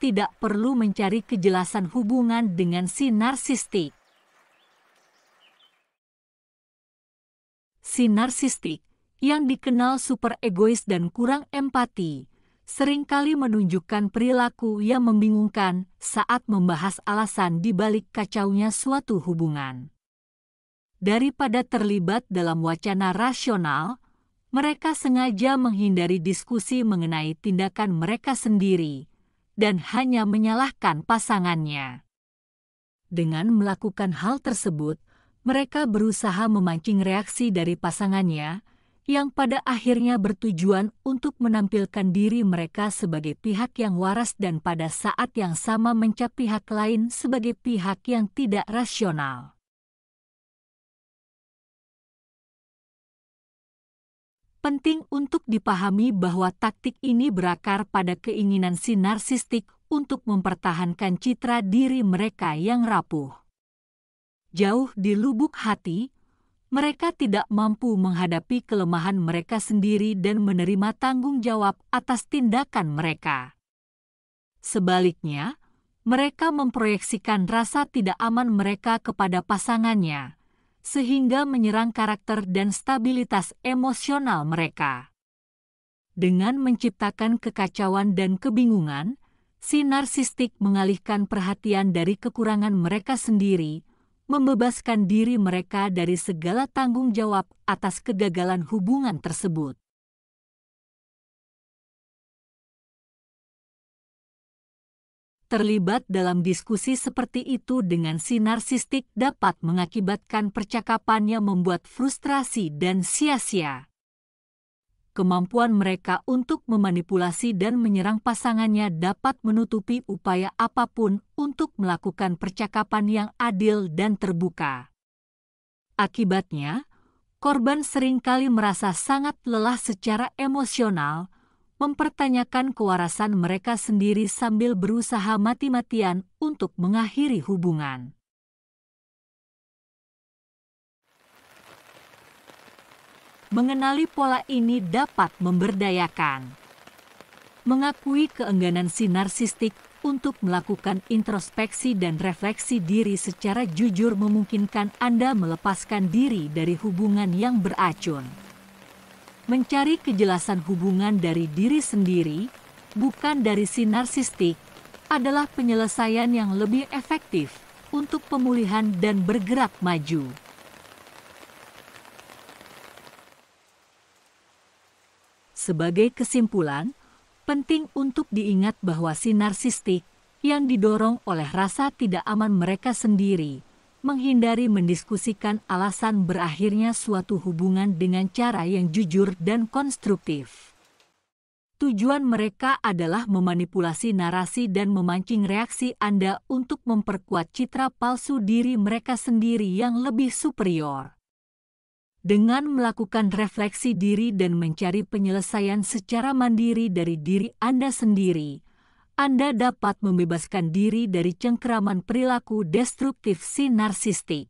tidak perlu mencari kejelasan hubungan dengan si narsistik. Si narsistik yang dikenal super egois dan kurang empati, seringkali menunjukkan perilaku yang membingungkan saat membahas alasan di balik kacaunya suatu hubungan. Daripada terlibat dalam wacana rasional, mereka sengaja menghindari diskusi mengenai tindakan mereka sendiri dan hanya menyalahkan pasangannya. Dengan melakukan hal tersebut, mereka berusaha memancing reaksi dari pasangannya, yang pada akhirnya bertujuan untuk menampilkan diri mereka sebagai pihak yang waras dan pada saat yang sama mencap pihak lain sebagai pihak yang tidak rasional. penting untuk dipahami bahwa taktik ini berakar pada keinginan si narsistik untuk mempertahankan citra diri mereka yang rapuh. Jauh di lubuk hati, mereka tidak mampu menghadapi kelemahan mereka sendiri dan menerima tanggung jawab atas tindakan mereka. Sebaliknya, mereka memproyeksikan rasa tidak aman mereka kepada pasangannya sehingga menyerang karakter dan stabilitas emosional mereka. Dengan menciptakan kekacauan dan kebingungan, si narsistik mengalihkan perhatian dari kekurangan mereka sendiri, membebaskan diri mereka dari segala tanggung jawab atas kegagalan hubungan tersebut. terlibat dalam diskusi seperti itu dengan si narsistik dapat mengakibatkan percakapannya membuat frustrasi dan sia-sia. Kemampuan mereka untuk memanipulasi dan menyerang pasangannya dapat menutupi upaya apapun untuk melakukan percakapan yang adil dan terbuka. Akibatnya, korban seringkali merasa sangat lelah secara emosional mempertanyakan kewarasan mereka sendiri sambil berusaha mati-matian untuk mengakhiri hubungan. Mengenali pola ini dapat memberdayakan. Mengakui keengganan si narsistik untuk melakukan introspeksi dan refleksi diri secara jujur memungkinkan Anda melepaskan diri dari hubungan yang beracun mencari kejelasan hubungan dari diri sendiri, bukan dari si narsistik, adalah penyelesaian yang lebih efektif untuk pemulihan dan bergerak maju. Sebagai kesimpulan, penting untuk diingat bahwa si narsistik yang didorong oleh rasa tidak aman mereka sendiri – menghindari mendiskusikan alasan berakhirnya suatu hubungan dengan cara yang jujur dan konstruktif. Tujuan mereka adalah memanipulasi narasi dan memancing reaksi Anda untuk memperkuat citra palsu diri mereka sendiri yang lebih superior. Dengan melakukan refleksi diri dan mencari penyelesaian secara mandiri dari diri Anda sendiri, anda dapat membebaskan diri dari cengkeraman perilaku destruktif si narsistik.